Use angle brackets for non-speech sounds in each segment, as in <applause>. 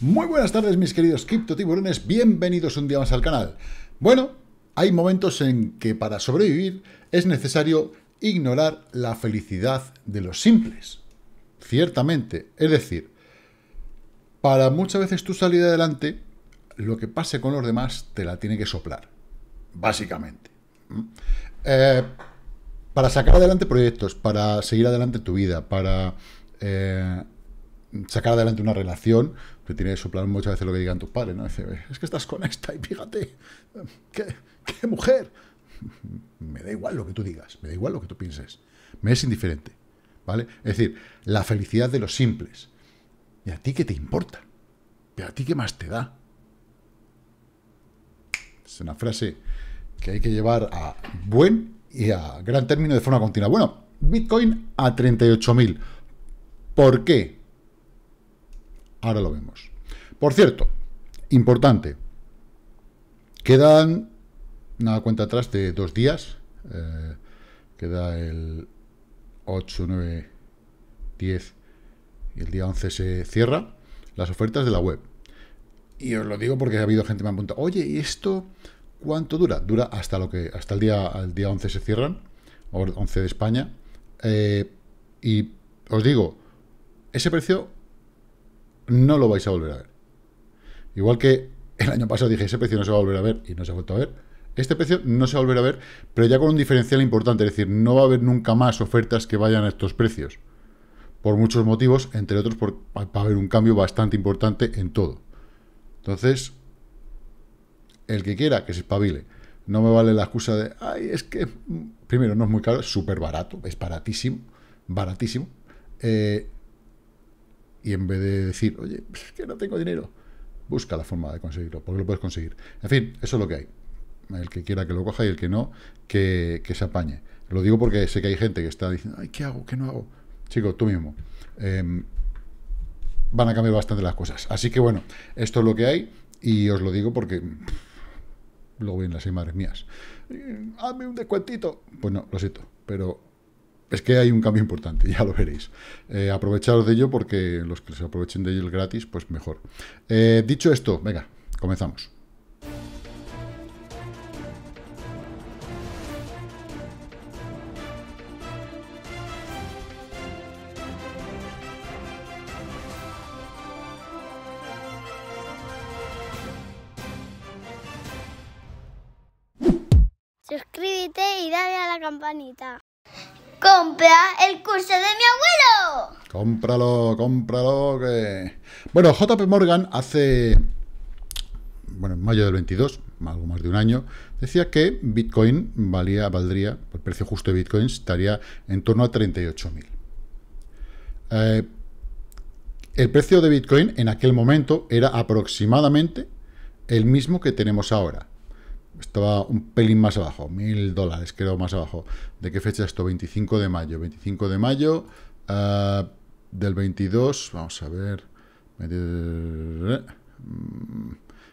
Muy buenas tardes mis queridos criptotiburones, bienvenidos un día más al canal. Bueno, hay momentos en que para sobrevivir es necesario ignorar la felicidad de los simples. Ciertamente, es decir, para muchas veces tu salir adelante, lo que pase con los demás te la tiene que soplar, básicamente. ¿Mm? Eh, para sacar adelante proyectos, para seguir adelante tu vida, para eh, sacar adelante una relación, te tiene que soplar muchas veces lo que digan tus padres, ¿no? es que estás con esta y fíjate, ¿qué, mujer. Me da igual lo que tú digas, me da igual lo que tú pienses, me es indiferente, ¿vale? Es decir, la felicidad de los simples. ¿Y a ti qué te importa? ¿Y a ti qué más te da? Es una frase que hay que llevar a buen y a gran término de forma continua. Bueno, Bitcoin a 38.000. ¿Por qué? Ahora lo vemos. Por cierto, importante, quedan nada cuenta atrás de dos días. Eh, queda el 8, 9, 10 y el día 11 se cierra las ofertas de la web. Y os lo digo porque ha habido gente que me ha apuntado. oye, ¿y esto ¿Cuánto dura? Dura hasta lo que hasta el día, el día 11 se cierran, 11 de España. Eh, y os digo, ese precio no lo vais a volver a ver. Igual que el año pasado dije, ese precio no se va a volver a ver y no se ha vuelto a ver. Este precio no se va a volver a ver, pero ya con un diferencial importante. Es decir, no va a haber nunca más ofertas que vayan a estos precios. Por muchos motivos, entre otros, por, va a haber un cambio bastante importante en todo. Entonces, el que quiera que se espabile. No me vale la excusa de, ay, es que, primero, no es muy caro, es súper barato, es baratísimo, baratísimo. Eh, y en vez de decir, oye, es que no tengo dinero, busca la forma de conseguirlo, porque lo puedes conseguir. En fin, eso es lo que hay. El que quiera que lo coja y el que no, que, que se apañe. Lo digo porque sé que hay gente que está diciendo, ay, ¿qué hago? ¿Qué no hago? Chicos, tú mismo. Em, van a cambiar bastante las cosas. Así que bueno, esto es lo que hay y os lo digo porque luego en las imágenes mías. Hazme un descuentito. Pues no, lo siento, pero es que hay un cambio importante, <laughs> ya lo veréis. Eh, aprovecharos de ello porque los que se aprovechen de ello gratis, pues mejor. Eh, dicho esto, venga, comenzamos. Cómpralo, cómpralo. Bueno, JP Morgan hace, bueno, en mayo del 22, algo más de un año, decía que Bitcoin valía, valdría, el precio justo de Bitcoin estaría en torno a 38.000. Eh, el precio de Bitcoin en aquel momento era aproximadamente el mismo que tenemos ahora. Estaba un pelín más abajo, mil dólares creo más abajo. ¿De qué fecha esto? 25 de mayo. 25 de mayo, ah, del 22, vamos a ver, mm,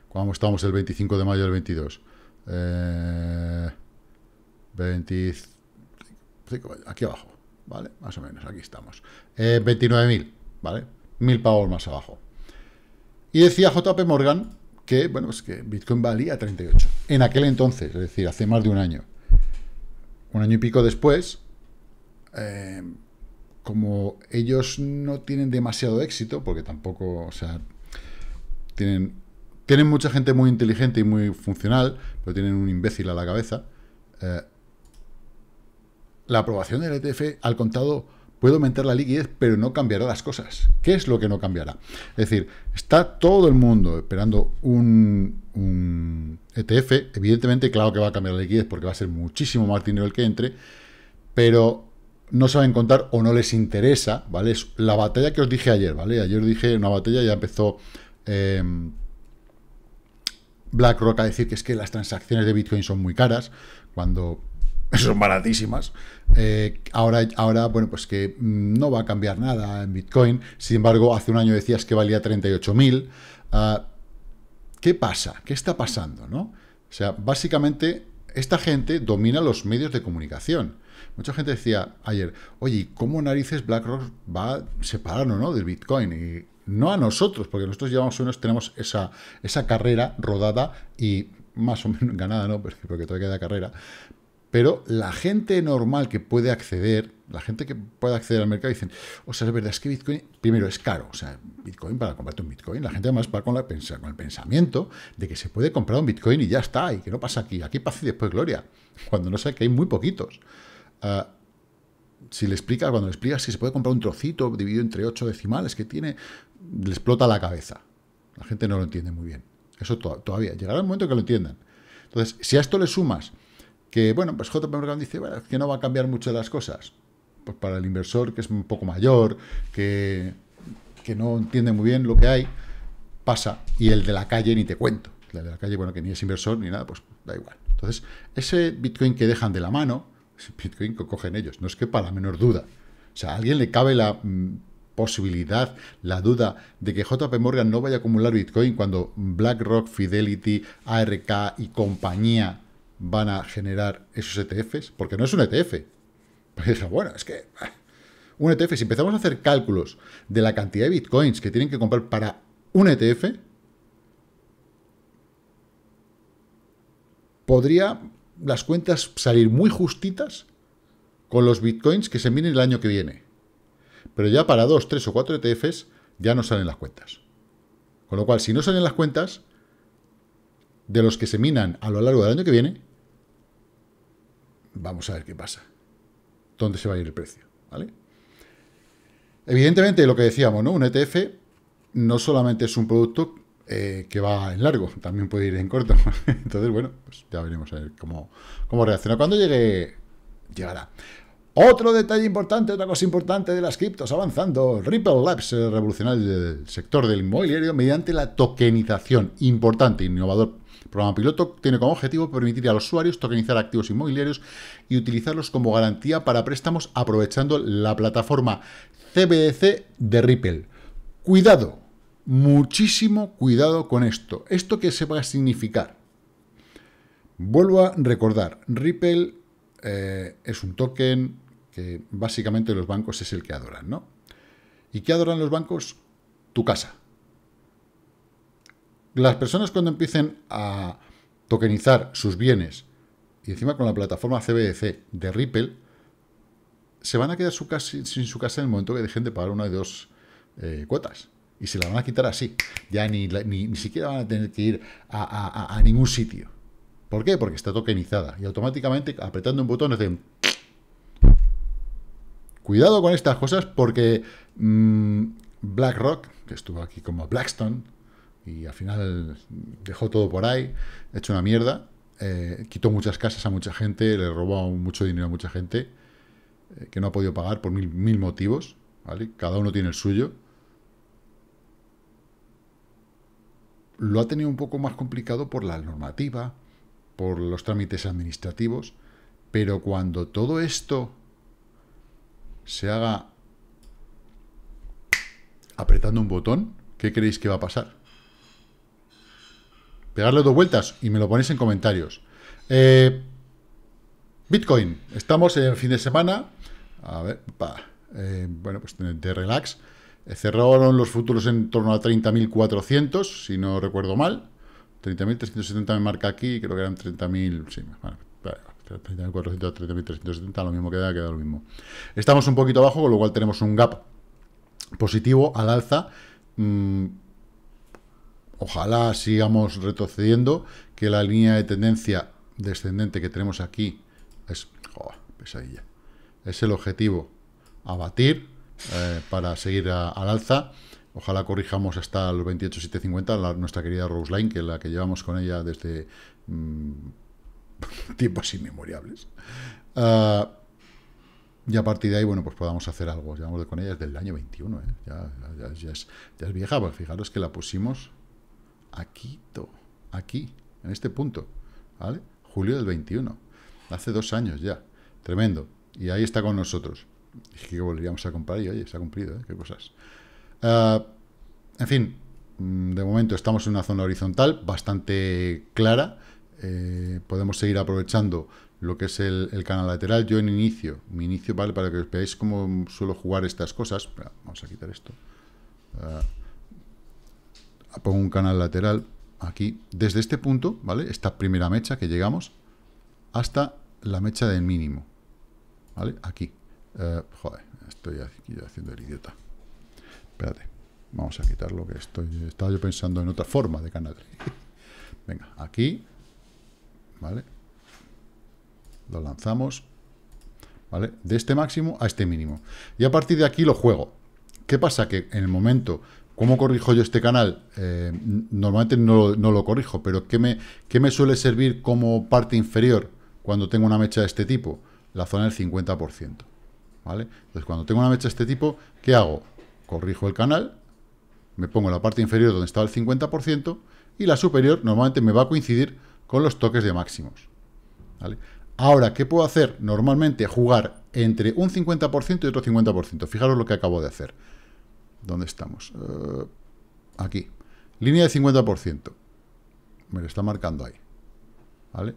¿Cuándo estamos el 25 de mayo del 22? Eh, aquí abajo, ¿vale? Más o menos, aquí estamos. 29.000, eh, ¿vale? 1.000 pavos más abajo. Y decía JP Morgan que, bueno, es pues que Bitcoin valía 38. En aquel entonces, es decir, hace más de un año. Un año y pico después, eh, como ellos no tienen demasiado éxito, porque tampoco, o sea, tienen, tienen mucha gente muy inteligente y muy funcional, pero tienen un imbécil a la cabeza, eh, la aprobación del ETF al contado puede aumentar la liquidez, pero no cambiará las cosas. ¿Qué es lo que no cambiará? Es decir, está todo el mundo esperando un, un ETF. Evidentemente, claro que va a cambiar la liquidez porque va a ser muchísimo más dinero el que entre, pero no saben contar o no les interesa, ¿vale? Es la batalla que os dije ayer, ¿vale? Ayer dije una batalla ya empezó em, BlackRock a decir que es que las transacciones de Bitcoin son muy caras, cuando <laughs> son baratísimas. Eh, ahora, ahora, bueno, pues que mm, no va a cambiar nada en Bitcoin. Sin embargo, hace un año decías que valía 38.000. Ah, ¿Qué pasa? ¿Qué está pasando, O sea, básicamente, esta gente domina los medios de comunicación. Mucha gente decía ayer, oye, ¿cómo narices BlackRock va a separarnos ¿no? del Bitcoin? Y no a nosotros, porque nosotros llevamos unos, tenemos esa, carrera rodada y más o menos <laughs> ganada, ¿no? Porque todavía queda carrera. Pero la gente normal que puede acceder, la gente que puede acceder al mercado, dicen, o sea, es verdad, es que Bitcoin, primero, es caro. O sea, Bitcoin, para comprarte un Bitcoin, la gente además va con, la, con el pensamiento de que se puede comprar un Bitcoin y ya está, y que no pasa aquí, aquí pasa y después gloria, <laughs> cuando no sé que hay muy poquitos si le explicas, cuando le explicas si se puede comprar un trocito dividido entre 8 decimales que tiene, le explota la cabeza. La gente no lo entiende muy bien. Eso todavía. Llegará el momento que lo entiendan. Entonces, si a esto le sumas que, bueno, pues JP Morgan dice que no va a cambiar mucho las cosas. Pues para el inversor que es un poco mayor, que, que no entiende muy bien lo que hay, pasa. Y el de la calle ni te cuento. El de la calle, bueno, que ni es inversor ni nada, pues da igual. Entonces, ese Bitcoin que dejan de la mano, Bitcoin que cogen ellos. No es que para la menor duda. O sea, a alguien le cabe la mm, posibilidad, la duda de que JP Morgan no vaya a acumular Bitcoin cuando BlackRock, Fidelity, ARK y compañía van a generar esos ETFs, porque no es un ETF. Pues bueno, es que ah, un ETF, si empezamos a hacer cálculos de la cantidad de bitcoins que tienen que comprar para un ETF, podría las cuentas salir muy justitas con los bitcoins que se minen el año que viene. Pero ya para dos, tres o cuatro ETFs ya no salen las cuentas. Con lo cual, si no salen las cuentas de los que se minan a lo largo del año que viene, vamos a ver qué pasa. ¿Dónde se va a ir el precio? ¿Vale? Evidentemente, lo que decíamos, ¿no? Un ETF no solamente es un producto eh, que va en largo, también puede ir en corto. <laughs> Entonces, bueno, pues ya veremos a ver cómo, cómo reacciona. Cuando llegue, llegará. Otro detalle importante, otra cosa importante de las criptos avanzando. Ripple Labs revolucionario del el sector del inmobiliario mediante la tokenización. Importante, innovador. programa piloto tiene como objetivo permitir a los usuarios tokenizar activos inmobiliarios y utilizarlos como garantía para préstamos aprovechando la plataforma CBDC de Ripple. Cuidado, Muchísimo cuidado con esto. ¿Esto qué se va a significar? Vuelvo a recordar, Ripple eh, es un token que básicamente los bancos es el que adoran, ¿no? ¿Y qué adoran los bancos? Tu casa. Las personas cuando empiecen a tokenizar sus bienes y encima con la plataforma CBDC de Ripple, se van a quedar sin su casa en el momento que dejen de pagar una de dos eh, cuotas. Y se la van a quitar así. Ya ni, ni, siquiera van a tener que ir a, ningún sitio. ¿Por qué? Porque está tokenizada. Y automáticamente, apretando un botón, dicen... Cuidado con estas cosas porque mm, BlackRock, que estuvo aquí como Blackstone, y al final dejó todo por ahí, hecho una mierda, eh, quitó muchas casas a mucha gente, le robó mucho dinero a mucha gente, eh, que no ha podido pagar por mil, mil motivos, ¿vale? Cada uno tiene el suyo, lo ha tenido un poco más complicado por la normativa, por los trámites administrativos, pero cuando todo esto se haga apretando un botón, ¿qué creéis que va a pasar? Pegarle dos vueltas y me lo ponéis en comentarios. Eh, Bitcoin, estamos en fin de semana. A ver, pa, eh, bueno, pues de relax. Eh, cerraron los futuros en torno a 30.400, si no recuerdo mal. 30.370 me marca aquí, creo que eran 30.000, sí, bueno, 30.400, 30.370, lo mismo queda, queda lo mismo. Estamos un poquito abajo, con lo cual tenemos un gap positivo al alza. Mm, ojalá sigamos retrocediendo, que la línea de tendencia descendente que tenemos aquí es, pesadilla, es el objetivo Abatir eh, para seguir al alza. Ojalá corrijamos hasta los 28,750 nuestra querida Rose Line, que es la que llevamos con ella desde mm, <laughs> tiempos inmemorables. Ah, y a partir de ahí, bueno, pues podamos hacer algo. Llevamos con ella desde el año 21, ¿eh? ya, es, vieja, pues fijaros que la pusimos aquí, aquí, en este punto, ¿vale? Julio del 21, hace dos años ya, tremendo. Y ahí está con nosotros. Es que volveríamos a comprar y, oye, se ha cumplido, ¿eh? Qué cosas. Ah, en fin, mm, de momento estamos en una zona horizontal bastante clara. Eh, podemos seguir aprovechando lo que es el, canal lateral. Yo en inicio, mi inicio vale para que os veáis cómo suelo jugar estas cosas. Vamos a quitar esto. Ah, pongo un canal lateral aquí, desde este punto, ¿vale? Esta primera mecha que llegamos hasta la mecha del mínimo, ¿vale? Aquí. Eh, joder, estoy haciendo el idiota. Espérate, vamos a quitarlo que estoy. Estaba yo pensando en otra forma de canal. <laughs> Venga, aquí. ¿Vale? Lo lanzamos. ¿Vale? De este máximo a este mínimo. Y a partir de aquí lo juego. ¿Qué pasa? Que en el momento ¿Cómo corrijo yo este canal? Eh, normalmente no, lo corrijo, pero ¿qué me, ¿qué me, suele servir como parte inferior cuando tengo una mecha de este tipo? La zona del 50%. ¿vale? Entonces, cuando tengo una mecha de este tipo, ¿qué hago? Corrijo el canal, me pongo en la parte inferior donde estaba el 50% y la superior normalmente me va a coincidir con los toques de máximos. Ahora, ¿qué puedo hacer? Normalmente jugar entre un 50% y otro 50%. Fijaros lo que acabo de hacer. ¿Dónde estamos? Eh, aquí. Línea de 50%. Me lo está marcando ahí. ¿Vale?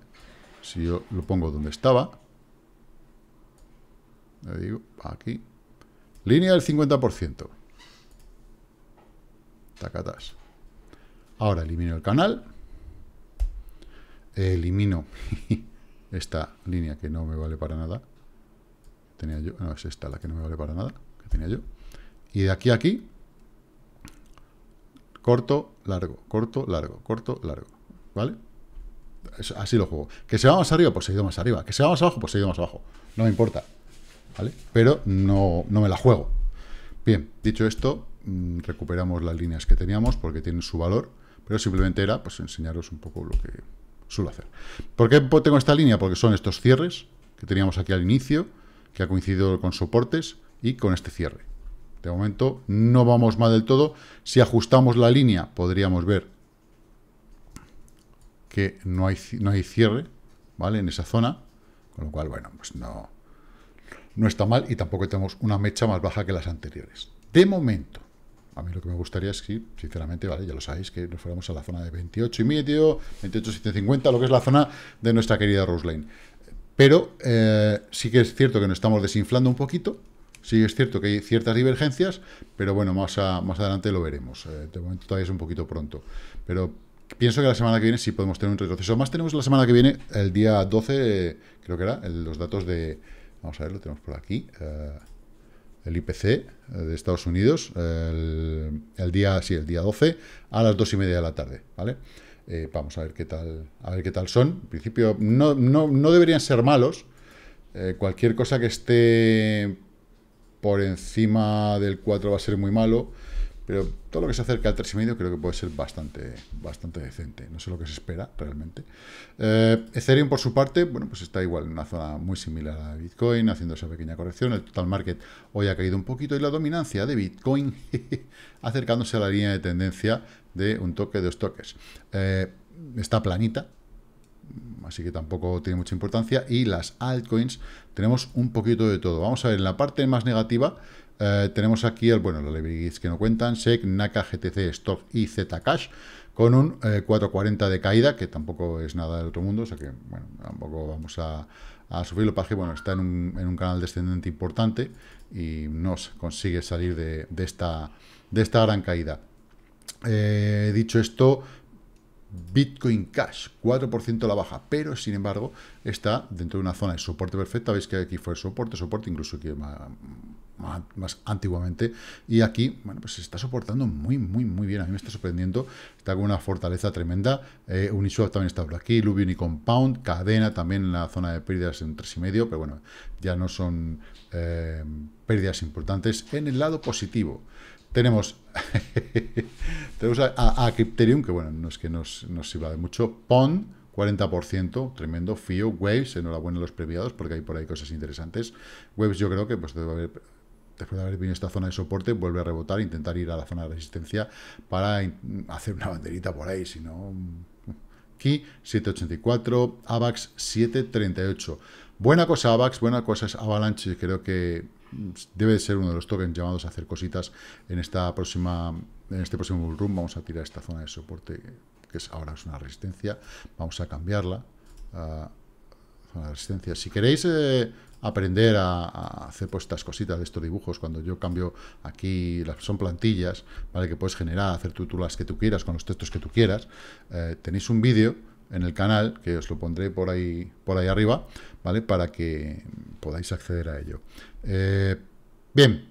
Si yo lo pongo donde estaba, le digo, aquí. Línea del 50%. Tacatas. Ahora elimino el canal. Elimino <laughs> esta línea que no me vale para nada. Tenía yo, no, es esta la que no me vale para nada, que tenía yo. Y de aquí a aquí, corto, largo, corto, largo, corto, largo. ¿Vale? Así lo juego. ¿Que se va más arriba? Pues se ha ido más arriba. ¿Que se va más abajo? Pues se ha ido más abajo. No me importa. Pero no, me la juego. Bien, dicho esto, mm, recuperamos las líneas que teníamos porque tienen su valor, pero simplemente era pues enseñaros un poco lo que suelo hacer. ¿Por qué tengo esta línea? Porque son estos cierres que teníamos aquí al inicio, que ha coincidido con soportes y con este cierre. De momento no vamos mal del todo. Si ajustamos la línea podríamos ver que no hay, no hay cierre ¿vale? en esa zona, con lo cual, bueno, pues no, no está mal y tampoco tenemos una mecha más baja que las anteriores. De momento, a mí lo que me gustaría es que, sinceramente, vale, ya lo sabéis, que nos fuéramos a la zona de 28 y medio, 28, lo que es la zona de nuestra querida Rose Pero eh, sí que es cierto que nos estamos desinflando un poquito, Sí, es cierto que hay ciertas divergencias, pero bueno, más, adelante lo veremos. Eh, de momento todavía es un poquito pronto. Pero pienso que la semana que viene sí podemos tener un retroceso. Más tenemos la semana que viene, el día 12, creo que era, los datos de, Vamos a ver, lo tenemos por aquí. Eh, el IPC eh, de Estados Unidos, el, día, sí, el día 12, a las 2 y media de la tarde, ¿vale? Eh, vamos a ver qué tal, a ver qué tal son. En principio, no, deberían ser malos. cualquier cosa que esté por encima del 4 va a ser muy malo. Pero todo lo que se acerca al 3,5 creo que puede ser bastante, bastante decente. No sé lo que se espera realmente. Eh, Ethereum, por su parte, bueno, pues está igual en una zona muy similar a Bitcoin, haciendo esa pequeña corrección. El total market hoy ha caído un poquito y la dominancia de Bitcoin <laughs> acercándose a la línea de tendencia de un toque de dos toques. Eh, está planita, así que tampoco tiene mucha importancia. Y las altcoins, tenemos un poquito de todo. Vamos a ver, en la parte más negativa eh, tenemos aquí, el, bueno, los levies que no cuentan, SEC, NACA, GTC, Stock y Zcash, con un 440 eh, de caída, que tampoco es nada del otro mundo, o sea que, bueno, tampoco vamos a, sufrirlo, para que, bueno, está en un, canal descendente importante y no consigue salir de, esta, de esta gran caída. Eh, dicho esto, Bitcoin Cash, 4% la baja, pero sin embargo está dentro de una zona de soporte perfecta, veis que aquí fue soporte, soporte incluso que más, antiguamente, y aquí, bueno, pues se está soportando muy, muy, muy bien, a mí me está sorprendiendo, está con una fortaleza tremenda, eh, Uniswap también está por aquí, Lubion y Compound, Cadena también en la zona de pérdidas en medio pero bueno, ya no son eh, pérdidas importantes. En el lado positivo, tenemos, <laughs> tenemos a, a, Crypterium, que bueno, no es que nos, nos sirva de mucho, Pond, 40%, tremendo, FIO, Waves, enhorabuena a los premiados, porque hay por ahí cosas interesantes. Waves yo creo que pues debe haber después de haber venido esta zona de soporte, vuelve a rebotar intentar ir a la zona de resistencia para hacer una banderita por ahí, si no... Aquí 784, AVAX 738. Buena cosa AVAX, buena cosa es Avalanche, creo que mm, debe ser uno de los tokens llamados a hacer cositas en esta próxima en este próximo bull vamos a tirar esta zona de soporte que es ahora es una resistencia vamos a cambiarla a ah, la resistencia. Si queréis eh, aprender a, hacer pues estas cositas de estos dibujos, cuando yo cambio aquí, son plantillas, ¿vale? Que puedes generar, hacer tú, las que tú quieras, con los textos que tú quieras. Eh, tenéis un vídeo en el canal, que os lo pondré por ahí, por ahí arriba, ¿vale? Para que podáis acceder a ello. Eh, bien,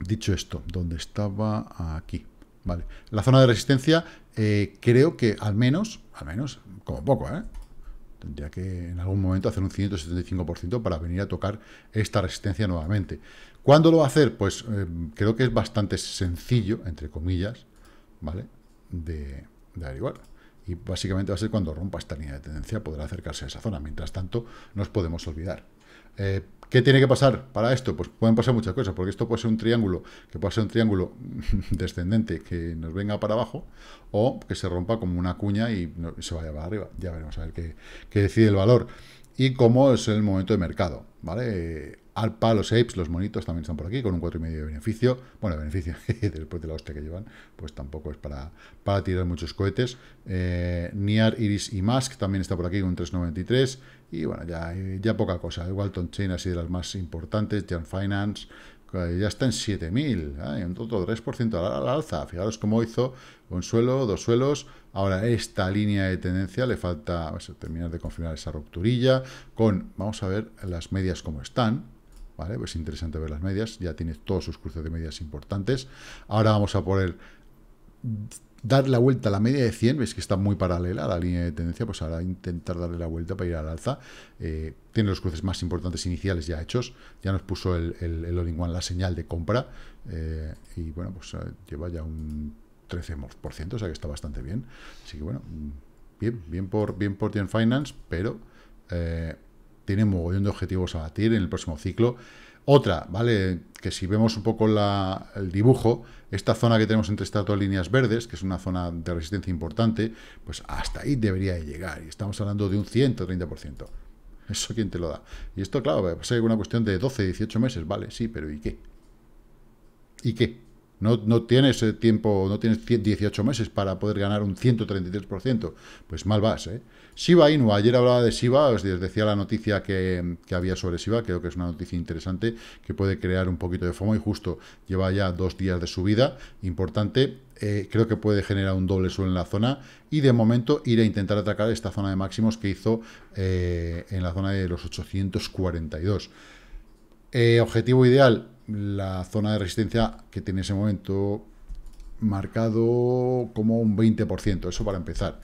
dicho esto, ¿dónde estaba? Aquí, ¿vale? La zona de resistencia, creo que al menos, al menos, como poco, ¿eh? Tendría que en algún momento hacer un 175% para venir a tocar esta resistencia nuevamente. ¿Cuándo lo va a hacer? Pues eh, creo que es bastante sencillo, entre comillas, ¿vale? De, averiguar. Y básicamente va a ser cuando rompa esta línea de tendencia, podrá acercarse a esa zona. Mientras tanto, nos podemos olvidar. Eh, ¿Qué tiene que pasar para esto? Pues pueden pasar muchas cosas, porque esto puede ser un triángulo, que puede ser un triángulo <laughs> descendente que nos venga para abajo, o que se rompa como una cuña y se vaya para arriba. Ya veremos a ver qué, qué decide el valor y cómo es el momento de mercado, ¿vale? Alpa, los apes, los monitos también están por aquí, con un 4,5 de beneficio. Bueno, beneficio, <laughs> después de la hostia que llevan, pues tampoco es para, para tirar muchos cohetes. Eh, Niar, Iris y Mask también está por aquí con 3,93. Y bueno, ya, ya poca cosa. Walton Chain ha sido de las más importantes. Jan Finance ya está en 7.000, en un todo 3% al alza. Fijaros cómo hizo un suelo, dos suelos. Ahora esta línea de tendencia le falta pues, terminar de confirmar esa rupturilla con, vamos a ver las medias cómo están. ¿vale? Pues interesante ver las medias, ya tiene todos sus cruces de medias importantes. Ahora vamos a poner dar la vuelta a la media de 100, veis que está muy paralela a la línea de tendencia, pues ahora intentar darle la vuelta para ir al alza. Eh, tiene los cruces más importantes iniciales ya hechos, ya nos puso el, el, el One la señal de compra, eh, y bueno, pues eh, lleva ya un 13%, o sea que está bastante bien. Así que bueno, mm, bien, bien por, bien por Tien Finance, pero tiene mogollón de objetivos a batir en el próximo ciclo. Otra, ¿vale? Que si vemos un poco el dibujo, esta zona que tenemos entre estas dos líneas verdes, que es una zona de resistencia importante, pues hasta ahí debería llegar. Y estamos hablando de un 130%. ¿Eso quién te lo da? Y esto, claro, va a ser una cuestión de 12, 18 meses, ¿vale? Sí, pero ¿y qué? ¿Y qué? No, no, tienes eh, tiempo, no tienes 18 meses para poder ganar un 133%. Pues mal vas, ¿eh? Shiba Inu, ayer hablaba de Shiba, os decía la noticia que, había sobre Shiba, creo que es una noticia interesante que puede crear un poquito de FOMO y justo lleva ya dos días de subida, importante, eh, creo que puede generar un doble suelo en la zona y de momento ir a intentar atacar esta zona de máximos que hizo eh, en la zona de los 842. objetivo ideal, la zona de resistencia que tiene ese momento marcado como un 20%, eso para empezar.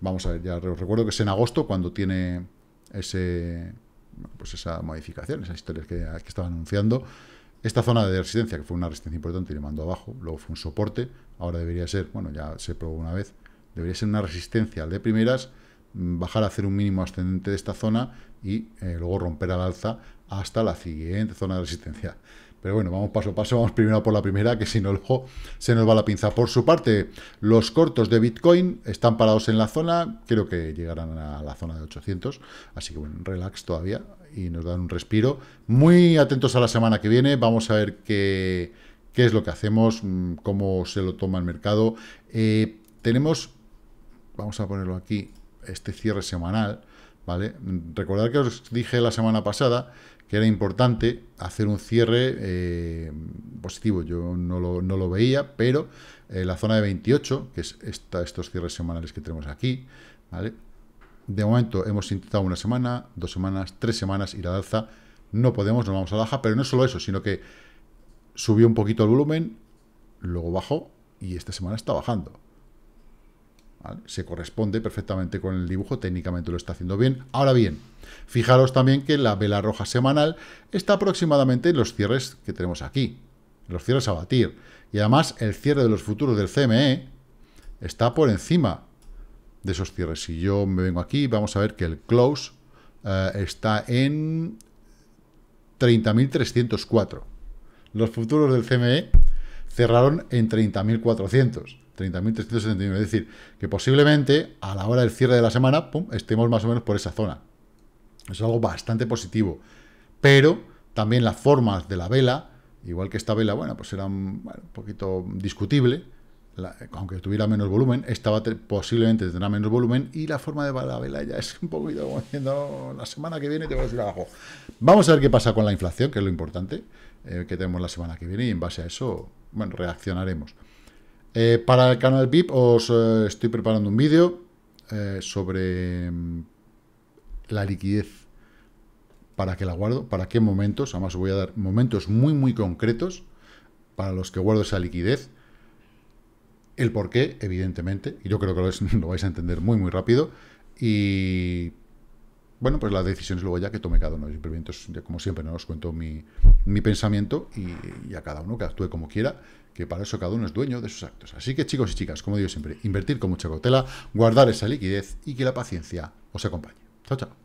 Vamos a ver, ya os recuerdo que es en agosto cuando tiene ese pues esa modificación, esas historias que, estaba anunciando. Esta zona de resistencia, que fue una resistencia importante y le mandó abajo, luego fue un soporte, ahora debería ser, bueno, ya se probó una vez, debería ser una resistencia de primeras, bajar a hacer un mínimo ascendente de esta zona y eh, luego romper al alza hasta la siguiente zona de resistencia. Pero bueno, vamos paso a paso, vamos primero por la primera, que si no luego se nos va la pinza. Por su parte, los cortos de Bitcoin están parados en la zona, creo que llegarán a la zona de 800, así que bueno, relax todavía y nos dan un respiro. Muy atentos a la semana que viene, vamos a ver qué, qué es lo que hacemos, mm, cómo se lo toma el mercado. Eh, tenemos, vamos a ponerlo aquí, este cierre semanal, ¿vale? Mm, recordad que os dije la semana pasada era importante hacer un cierre eh, positivo. Yo no lo, no lo veía, pero eh, la zona de 28, que es esta, estos cierres semanales que tenemos aquí, De momento hemos intentado una semana, dos semanas, tres semanas y la alza. No podemos, no vamos a la baja, pero no solo eso, sino que subió un poquito el volumen, luego bajó y esta semana está bajando. Se corresponde perfectamente con el dibujo, técnicamente lo está haciendo bien. Ahora bien, fijaros también que la vela roja semanal está aproximadamente en los cierres que tenemos aquí, los cierres a batir. Y además el cierre de los futuros del CME está por encima de esos cierres. Si yo me vengo aquí, vamos a ver que el close eh, está en 30.304. Los futuros del CME cerraron en 30.400. 30.371. Es decir, que posiblemente a la hora del cierre de la semana estemos más o menos por esa zona. es algo bastante positivo. Pero también las formas de la vela, igual que esta vela, bueno, pues era un, poquito discutible, aunque tuviera menos volumen, esta va posiblemente tendrá menos volumen y la forma de la vela ya es un poquito como la semana que viene te voy a abajo. Vamos a ver qué pasa con la inflación, que es lo importante eh, que tenemos la semana que viene y en base a eso, bueno, reaccionaremos. Eh, para el canal VIP os eh, estoy preparando un vídeo eh, sobre mm, la liquidez. ¿Para qué la guardo? ¿Para qué momentos? Además os voy a dar momentos muy, muy concretos para los que guardo esa liquidez. El por qué, evidentemente. Y yo creo que lo, <laughs> lo vais a entender muy, muy rápido. Y bueno, pues las decisiones luego ya que tome cada uno. Simplemente, como siempre, no os cuento mi, pensamiento y, y, a cada uno que actúe como quiera, que para eso cada uno es dueño de sus actos. Así que, chicos y chicas, como digo siempre, invertir con mucha cautela, guardar esa liquidez y que la paciencia os acompañe. Chao, chao.